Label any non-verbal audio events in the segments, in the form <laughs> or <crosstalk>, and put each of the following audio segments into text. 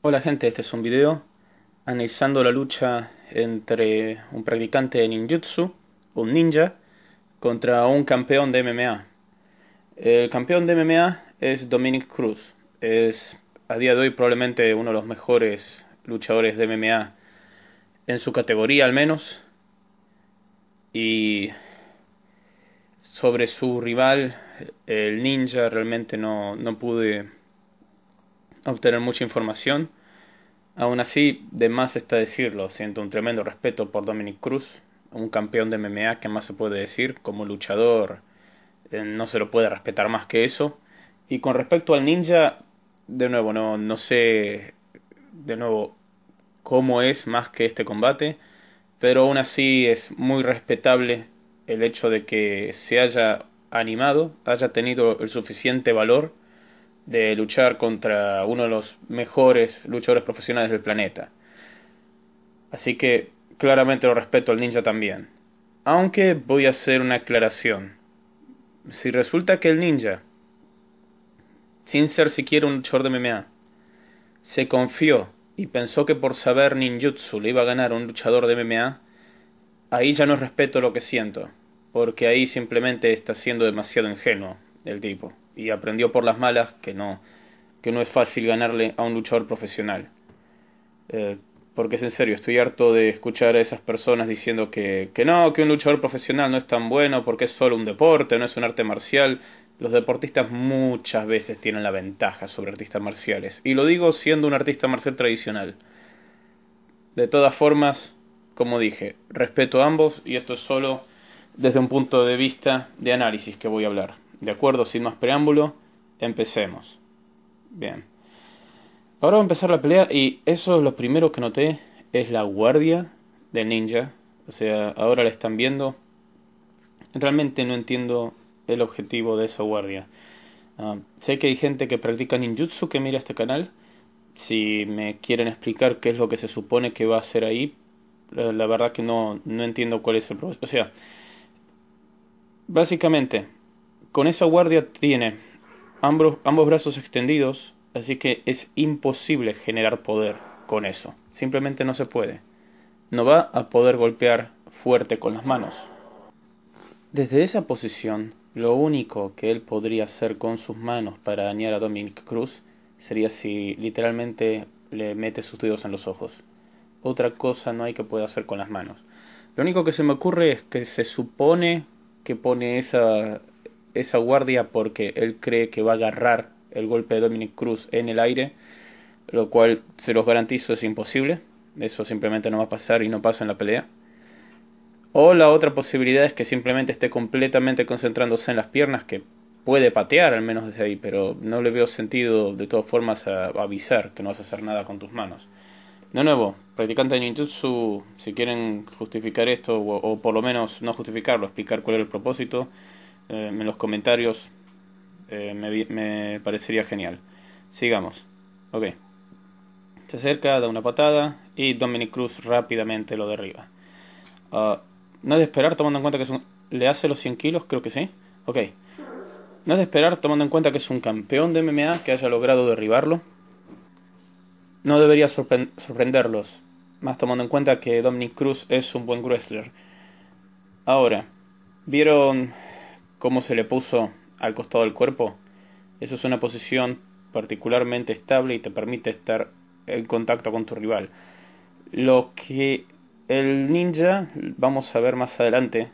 Hola gente, este es un video analizando la lucha entre un practicante de ninjutsu, un ninja, contra un campeón de MMA. El campeón de MMA es Dominic Cruz. Es a día de hoy probablemente uno de los mejores luchadores de MMA en su categoría al menos. Y sobre su rival, el ninja, realmente no, no pude obtener mucha información. Aún así, de más está decirlo, siento un tremendo respeto por Dominic Cruz, un campeón de MMA que más se puede decir, como luchador eh, no se lo puede respetar más que eso. Y con respecto al ninja, de nuevo, no, no sé de nuevo cómo es más que este combate, pero aún así es muy respetable el hecho de que se haya animado, haya tenido el suficiente valor de luchar contra uno de los mejores luchadores profesionales del planeta. Así que claramente lo respeto al ninja también. Aunque voy a hacer una aclaración. Si resulta que el ninja, sin ser siquiera un luchador de MMA, se confió y pensó que por saber ninjutsu le iba a ganar a un luchador de MMA, ahí ya no respeto lo que siento, porque ahí simplemente está siendo demasiado ingenuo el tipo y aprendió por las malas que no, que no es fácil ganarle a un luchador profesional. Eh, porque es en serio, estoy harto de escuchar a esas personas diciendo que, que no, que un luchador profesional no es tan bueno porque es solo un deporte, no es un arte marcial. Los deportistas muchas veces tienen la ventaja sobre artistas marciales. Y lo digo siendo un artista marcial tradicional. De todas formas, como dije, respeto a ambos y esto es solo desde un punto de vista de análisis que voy a hablar. De acuerdo, sin más preámbulo, empecemos. Bien. Ahora va a empezar la pelea y eso es lo primero que noté, es la guardia de ninja. O sea, ahora la están viendo. Realmente no entiendo el objetivo de esa guardia. Ah, sé que hay gente que practica ninjutsu que mira este canal. Si me quieren explicar qué es lo que se supone que va a hacer ahí, la, verdad que no, no entiendo cuál es el propósito. O sea, básicamente con esa guardia tiene ambos, brazos extendidos, así que es imposible generar poder con eso. Simplemente no se puede. No va a poder golpear fuerte con las manos. Desde esa posición, lo único que él podría hacer con sus manos para dañar a Dominic Cruz sería si literalmente le mete sus dedos en los ojos. Otra cosa no hay que pueda hacer con las manos. Lo único que se me ocurre es que se supone que pone esa, esa guardia porque él cree que va a agarrar el golpe de Dominic Cruz en el aire, lo cual se los garantizo es imposible, eso simplemente no va a pasar y no pasa en la pelea. O la otra posibilidad es que simplemente esté completamente concentrándose en las piernas, que puede patear al menos desde ahí, pero no le veo sentido de todas formas a, avisar que no vas a hacer nada con tus manos. De nuevo, practicante de ninjutsu, si quieren justificar esto o, por lo menos no justificarlo, explicar cuál es el propósito, eh, en los comentarios eh, me, parecería genial. Sigamos. Ok. Se acerca, da una patada y Dominic Cruz rápidamente lo derriba. Ah, no es de esperar tomando en cuenta que es un... ¿Le hace los 100 kilos? Creo que sí. Ok. No es de esperar tomando en cuenta que es un campeón de MMA que haya logrado derribarlo. No debería sorprenderlos. Más tomando en cuenta que Dominic Cruz es un buen wrestler. Ahora, ¿vieron cómo se le puso al costado del cuerpo. Eso es una posición particularmente estable y te permite estar en contacto con tu rival. Lo que el ninja, vamos a ver más adelante,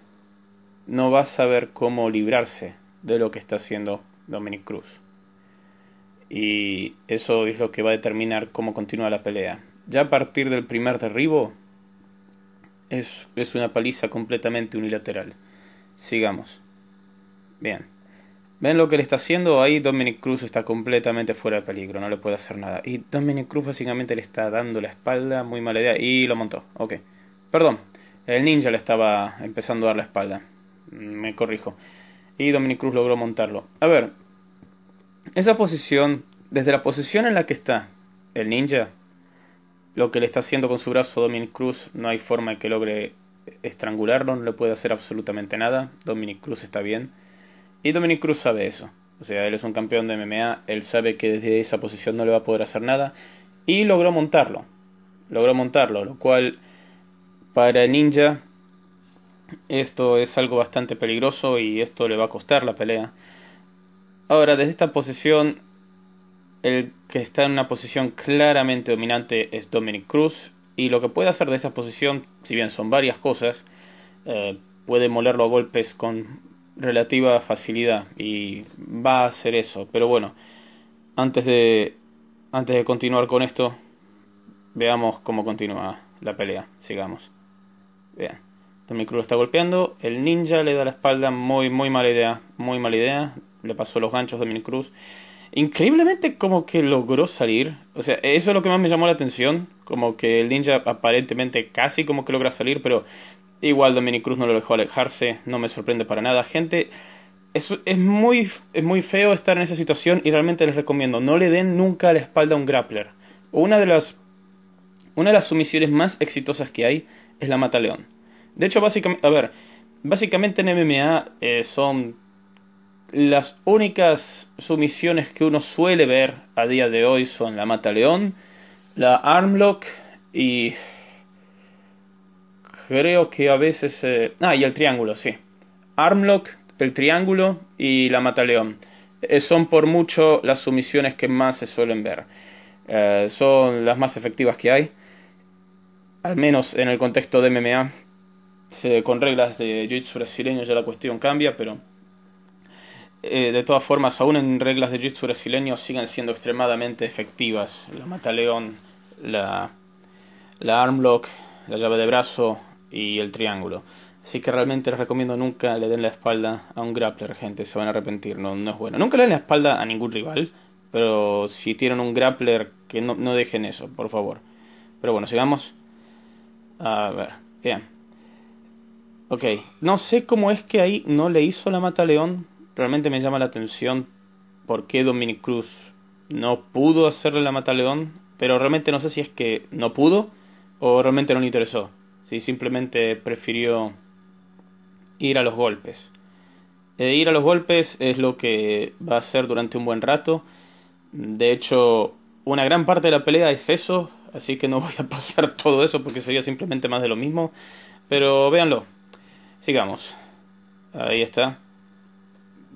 no va a saber cómo librarse de lo que está haciendo Dominic Cruz. Y eso es lo que va a determinar cómo continúa la pelea. Ya a partir del primer derribo, es, es una paliza completamente unilateral. Sigamos. Bien. ¿Ven lo que le está haciendo? Ahí Dominic Cruz está completamente fuera de peligro, no le puede hacer nada. Y Dominic Cruz básicamente le está dando la espalda, muy mala idea, y lo montó. Ok. Perdón, el ninja le estaba empezando a dar la espalda. Me corrijo. Y Dominic Cruz logró montarlo. A ver, esa posición, desde la posición en la que está el ninja, lo que le está haciendo con su brazo Dominic Cruz, no hay forma de que logre estrangularlo, no le puede hacer absolutamente nada. Dominic Cruz está bien. Y Dominic Cruz sabe eso. O sea, él es un campeón de MMA, él sabe que desde esa posición no le va a poder hacer nada. Y logró montarlo. Logró montarlo, lo cual para Ninja esto es algo bastante peligroso y esto le va a costar la pelea. Ahora, desde esta posición, el que está en una posición claramente dominante es Dominic Cruz. Y lo que puede hacer de esa posición, si bien son varias cosas, eh, puede molerlo a golpes con relativa facilidad y va a ser eso. Pero bueno, antes de, antes de continuar con esto, veamos cómo continúa la pelea. Sigamos. Vean, Tommy Cruz está golpeando. El ninja le da la espalda. Muy, muy mala idea. Muy mala idea. Le pasó los ganchos a Dominic Cruz. Increíblemente como que logró salir. O sea, eso es lo que más me llamó la atención. Como que el ninja aparentemente casi como que logra salir, pero Igual Dominic Cruz no lo dejó alejarse, no me sorprende para nada. Gente, es, muy, es muy feo estar en esa situación y realmente les recomiendo, no le den nunca la espalda a un grappler. Una de las, una de las sumisiones más exitosas que hay es la mata león. De hecho, básicamente, a ver, básicamente en MMA eh, son las únicas sumisiones que uno suele ver a día de hoy son la mata león, la armlock y creo que a veces... Eh, ah, y el triángulo, sí. Armlock, el triángulo y la mataleón. Eh, son por mucho las sumisiones que más se suelen ver. Eh, son las más efectivas que hay. Al menos en el contexto de MMA. con reglas de Jiu-Jitsu brasileño ya la cuestión cambia, pero... de todas formas, aún en reglas de Jiu-Jitsu brasileño siguen siendo extremadamente efectivas. La mataleón, la, la armlock, la llave de brazo, y el triángulo. Así que realmente les recomiendo nunca le den la espalda a un grappler, gente, se van a arrepentir, no, no es bueno. Nunca le den la espalda a ningún rival, pero si tienen un grappler, que no, no dejen eso, por favor. Pero bueno, sigamos. A ver, bien. Ok, no sé cómo es que ahí no le hizo la mata León. Realmente me llama la atención por qué Dominic Cruz no pudo hacerle la mata León. Pero realmente no sé si es que no pudo o realmente no le interesó si simplemente prefirió ir a los golpes. Eh, ir a los golpes es lo que va a hacer durante un buen rato. De hecho, una gran parte de la pelea es eso, así que no <laughs> voy a pasar todo eso porque sería simplemente más de lo mismo. Pero véanlo. Sigamos. Ahí está.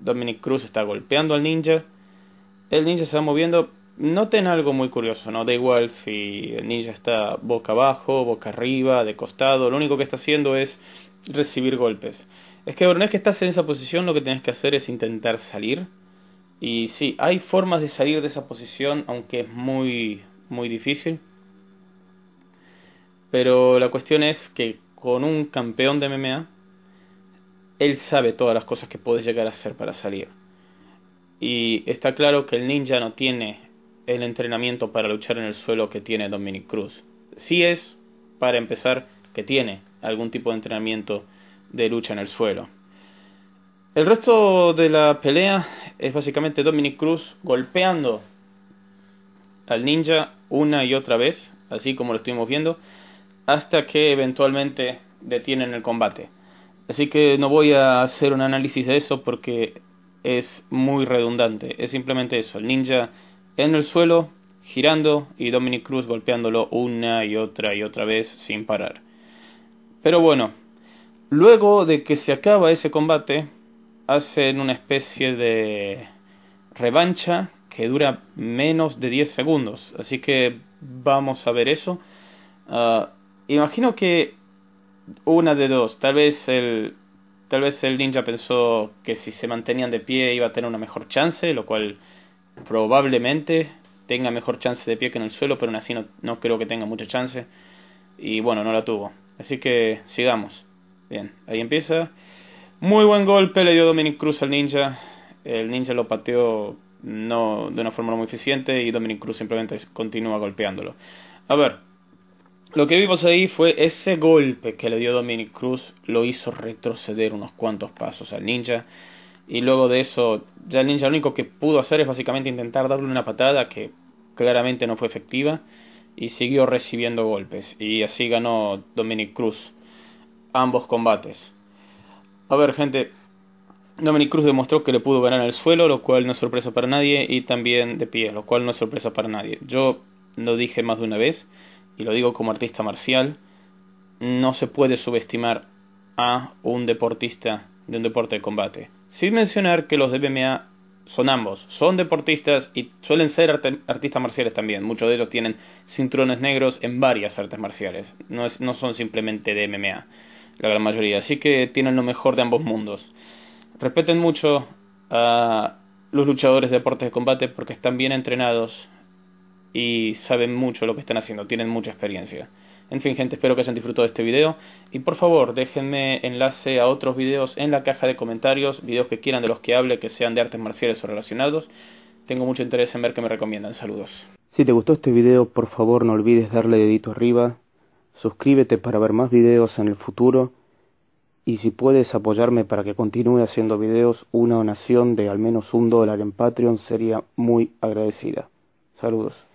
Dominic Cruz está golpeando al ninja. El ninja se va moviendo, Noten algo muy curioso, ¿no? Da igual si el ninja está boca abajo, boca arriba, de costado, lo único que está haciendo es recibir golpes. Es que una vez que estás en esa posición lo que tienes que hacer es intentar salir. Y sí, hay formas de salir de esa posición, aunque es muy, muy difícil. Pero la cuestión es que con un campeón de MMA, él sabe todas las cosas que puedes llegar a hacer para salir. Y está claro que el ninja no tiene el entrenamiento para luchar en el suelo que tiene Dominic Cruz. Si es, para empezar, que tiene algún tipo de entrenamiento de lucha en el suelo. El resto de la pelea es básicamente Dominic Cruz golpeando al ninja una y otra vez, así como lo estuvimos viendo, hasta que eventualmente detienen el combate. Así que no voy a hacer un análisis de eso porque es muy redundante. Es simplemente eso. El ninja en el suelo, girando y Dominic Cruz golpeándolo una y otra y otra vez sin parar. Pero bueno, luego de que se acaba ese combate, hacen una especie de revancha que dura menos de 10 segundos. Así que vamos a ver eso. Ah, imagino que una de dos. Tal vez el. Tal vez el ninja pensó que si se mantenían de pie iba a tener una mejor chance, lo cual probablemente tenga mejor chance de pie que en el suelo, pero aún así no, no creo que tenga mucha chance. Y bueno, no la tuvo. Así que sigamos. Bien, ahí empieza. Muy buen golpe le dio Dominic Cruz al ninja. El ninja lo pateó no, de una forma muy eficiente y Dominic Cruz simplemente continúa golpeándolo. A ver, lo que vimos ahí fue ese golpe que le dio Dominic Cruz lo hizo retroceder unos cuantos pasos al ninja. Y luego de eso, ya el ninja lo único que pudo hacer es básicamente intentar darle una patada que claramente no fue efectiva y siguió recibiendo golpes. Y así ganó Dominic Cruz ambos combates. A ver, gente, Dominic Cruz demostró que le pudo ganar al suelo, lo cual no es sorpresa para nadie, y también de pie, lo cual no es sorpresa para nadie. Yo lo dije más de una vez, y lo digo como artista marcial, no se puede subestimar a un deportista de un deporte de combate. Sin mencionar que los de MMA son ambos, son deportistas y suelen ser artistas marciales también. Muchos de ellos tienen cinturones negros en varias artes marciales, no, no son simplemente de MMA, la gran mayoría. Así que tienen lo mejor de ambos mundos. Respeten mucho a los luchadores de deportes de combate porque están bien entrenados y saben mucho lo que están haciendo, tienen mucha experiencia. En fin, gente, espero que hayan disfrutado de este video. Y por favor, déjenme enlace a otros videos en la caja de comentarios, videos que quieran de los que hable, que sean de artes marciales o relacionados. Tengo mucho interés en ver que me recomiendan. Saludos. Si te gustó este video, por favor no olvides darle dedito arriba. Suscríbete para ver más videos en el futuro. Y si puedes apoyarme para que continúe haciendo videos, una donación de al menos un dólar en Patreon sería muy agradecida. Saludos.